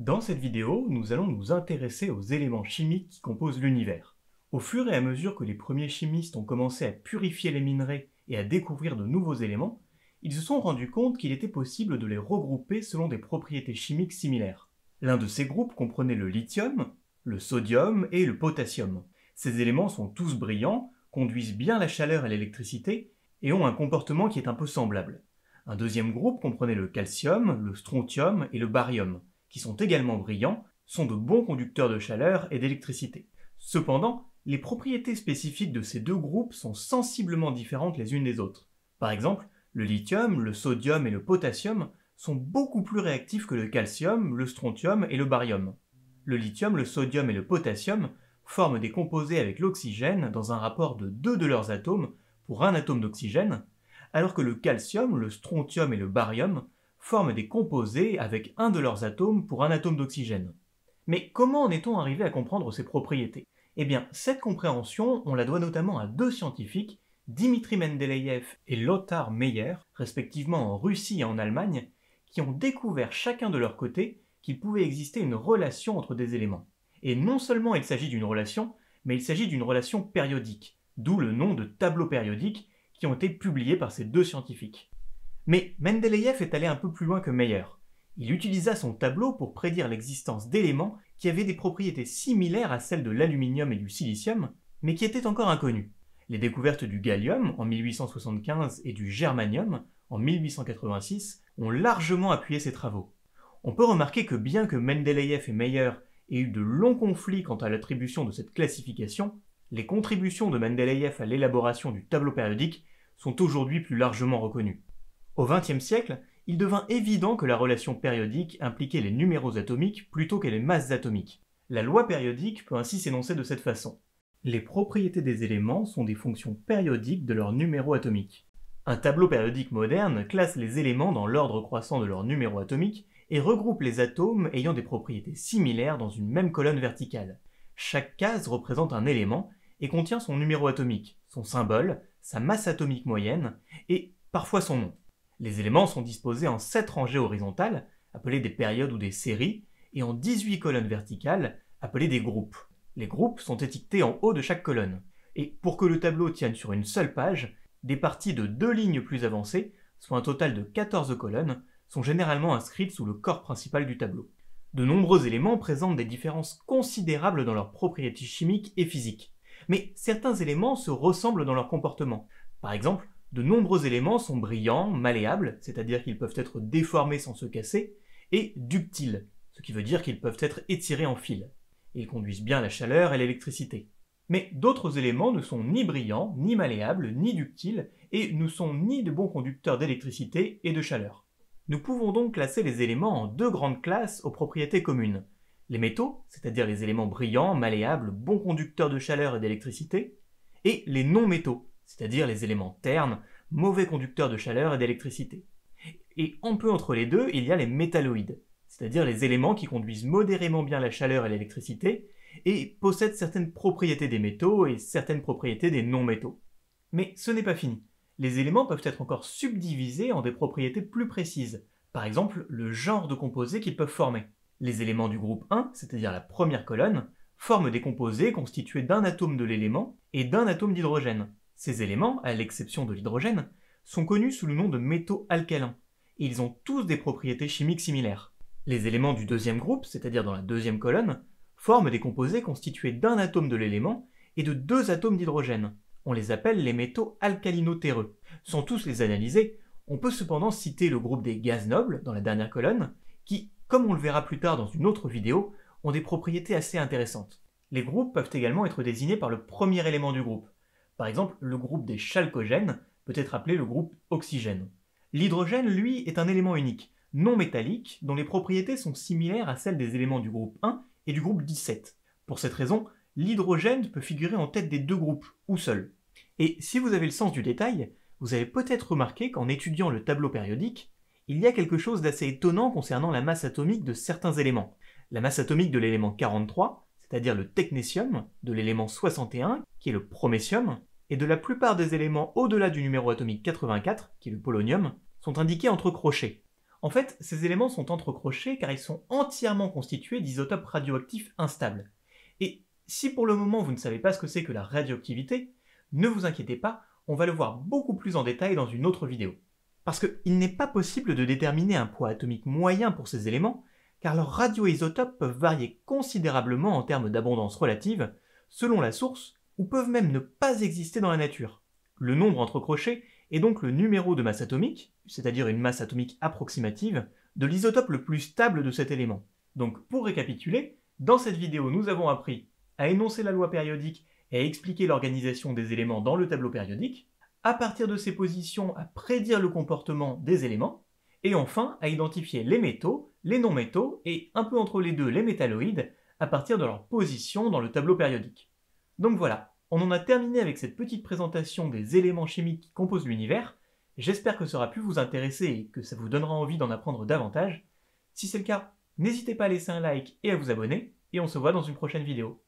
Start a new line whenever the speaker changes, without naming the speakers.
Dans cette vidéo, nous allons nous intéresser aux éléments chimiques qui composent l'univers. Au fur et à mesure que les premiers chimistes ont commencé à purifier les minerais et à découvrir de nouveaux éléments, ils se sont rendus compte qu'il était possible de les regrouper selon des propriétés chimiques similaires. L'un de ces groupes comprenait le lithium, le sodium et le potassium. Ces éléments sont tous brillants, conduisent bien la chaleur et l'électricité, et ont un comportement qui est un peu semblable. Un deuxième groupe comprenait le calcium, le strontium et le barium qui sont également brillants, sont de bons conducteurs de chaleur et d'électricité. Cependant, les propriétés spécifiques de ces deux groupes sont sensiblement différentes les unes des autres. Par exemple, le lithium, le sodium et le potassium sont beaucoup plus réactifs que le calcium, le strontium et le barium. Le lithium, le sodium et le potassium forment des composés avec l'oxygène dans un rapport de deux de leurs atomes pour un atome d'oxygène, alors que le calcium, le strontium et le barium forment des composés avec un de leurs atomes pour un atome d'oxygène. Mais comment en est-on arrivé à comprendre ces propriétés Eh bien, cette compréhension, on la doit notamment à deux scientifiques, Dimitri Mendeleïev et Lothar Meyer, respectivement en Russie et en Allemagne, qui ont découvert chacun de leur côté qu'il pouvait exister une relation entre des éléments. Et non seulement il s'agit d'une relation, mais il s'agit d'une relation périodique, d'où le nom de tableau périodique qui ont été publiés par ces deux scientifiques. Mais Mendeleïev est allé un peu plus loin que Meyer. Il utilisa son tableau pour prédire l'existence d'éléments qui avaient des propriétés similaires à celles de l'aluminium et du silicium, mais qui étaient encore inconnus. Les découvertes du gallium en 1875 et du germanium en 1886 ont largement appuyé ses travaux. On peut remarquer que bien que Mendeleïev et Meyer aient eu de longs conflits quant à l'attribution de cette classification, les contributions de Mendeleïev à l'élaboration du tableau périodique sont aujourd'hui plus largement reconnues. Au XXe siècle, il devint évident que la relation périodique impliquait les numéros atomiques plutôt que les masses atomiques. La loi périodique peut ainsi s'énoncer de cette façon. Les propriétés des éléments sont des fonctions périodiques de leur numéro atomique. Un tableau périodique moderne classe les éléments dans l'ordre croissant de leur numéro atomique et regroupe les atomes ayant des propriétés similaires dans une même colonne verticale. Chaque case représente un élément et contient son numéro atomique, son symbole, sa masse atomique moyenne et parfois son nom. Les éléments sont disposés en 7 rangées horizontales, appelées des périodes ou des séries, et en 18 colonnes verticales, appelées des groupes. Les groupes sont étiquetés en haut de chaque colonne. Et pour que le tableau tienne sur une seule page, des parties de deux lignes plus avancées, soit un total de 14 colonnes, sont généralement inscrites sous le corps principal du tableau. De nombreux éléments présentent des différences considérables dans leurs propriétés chimiques et physiques. Mais certains éléments se ressemblent dans leur comportement. Par exemple, de nombreux éléments sont brillants, malléables, c'est-à-dire qu'ils peuvent être déformés sans se casser, et ductiles, ce qui veut dire qu'ils peuvent être étirés en fil. Ils conduisent bien la chaleur et l'électricité. Mais d'autres éléments ne sont ni brillants, ni malléables, ni ductiles, et ne sont ni de bons conducteurs d'électricité et de chaleur. Nous pouvons donc classer les éléments en deux grandes classes aux propriétés communes. Les métaux, c'est-à-dire les éléments brillants, malléables, bons conducteurs de chaleur et d'électricité, et les non-métaux, c'est-à-dire les éléments ternes, mauvais conducteurs de chaleur et d'électricité. Et un peu entre les deux, il y a les métalloïdes, c'est-à-dire les éléments qui conduisent modérément bien la chaleur et l'électricité, et possèdent certaines propriétés des métaux et certaines propriétés des non-métaux. Mais ce n'est pas fini. Les éléments peuvent être encore subdivisés en des propriétés plus précises, par exemple le genre de composés qu'ils peuvent former. Les éléments du groupe 1, c'est-à-dire la première colonne, forment des composés constitués d'un atome de l'élément et d'un atome d'hydrogène, ces éléments, à l'exception de l'hydrogène, sont connus sous le nom de métaux alcalins, et ils ont tous des propriétés chimiques similaires. Les éléments du deuxième groupe, c'est-à-dire dans la deuxième colonne, forment des composés constitués d'un atome de l'élément et de deux atomes d'hydrogène. On les appelle les métaux alcalino-terreux. Sans tous les analyser, on peut cependant citer le groupe des gaz nobles, dans la dernière colonne, qui, comme on le verra plus tard dans une autre vidéo, ont des propriétés assez intéressantes. Les groupes peuvent également être désignés par le premier élément du groupe, par exemple, le groupe des chalcogènes peut être appelé le groupe oxygène. L'hydrogène, lui, est un élément unique, non métallique, dont les propriétés sont similaires à celles des éléments du groupe 1 et du groupe 17. Pour cette raison, l'hydrogène peut figurer en tête des deux groupes, ou seul. Et si vous avez le sens du détail, vous avez peut-être remarqué qu'en étudiant le tableau périodique, il y a quelque chose d'assez étonnant concernant la masse atomique de certains éléments. La masse atomique de l'élément 43, c'est-à-dire le technétium, de l'élément 61, qui est le promésium et de la plupart des éléments au-delà du numéro atomique 84, qui est le polonium, sont indiqués entre crochets. En fait, ces éléments sont entre crochets car ils sont entièrement constitués d'isotopes radioactifs instables. Et si pour le moment vous ne savez pas ce que c'est que la radioactivité, ne vous inquiétez pas, on va le voir beaucoup plus en détail dans une autre vidéo. Parce qu'il n'est pas possible de déterminer un poids atomique moyen pour ces éléments, car leurs radioisotopes peuvent varier considérablement en termes d'abondance relative, selon la source ou peuvent même ne pas exister dans la nature. Le nombre entre crochets est donc le numéro de masse atomique, c'est-à-dire une masse atomique approximative, de l'isotope le plus stable de cet élément. Donc pour récapituler, dans cette vidéo nous avons appris à énoncer la loi périodique et à expliquer l'organisation des éléments dans le tableau périodique, à partir de ces positions à prédire le comportement des éléments, et enfin à identifier les métaux, les non-métaux et un peu entre les deux les métalloïdes à partir de leur position dans le tableau périodique. Donc voilà, on en a terminé avec cette petite présentation des éléments chimiques qui composent l'univers. J'espère que ça aura pu vous intéresser et que ça vous donnera envie d'en apprendre davantage. Si c'est le cas, n'hésitez pas à laisser un like et à vous abonner, et on se voit dans une prochaine vidéo.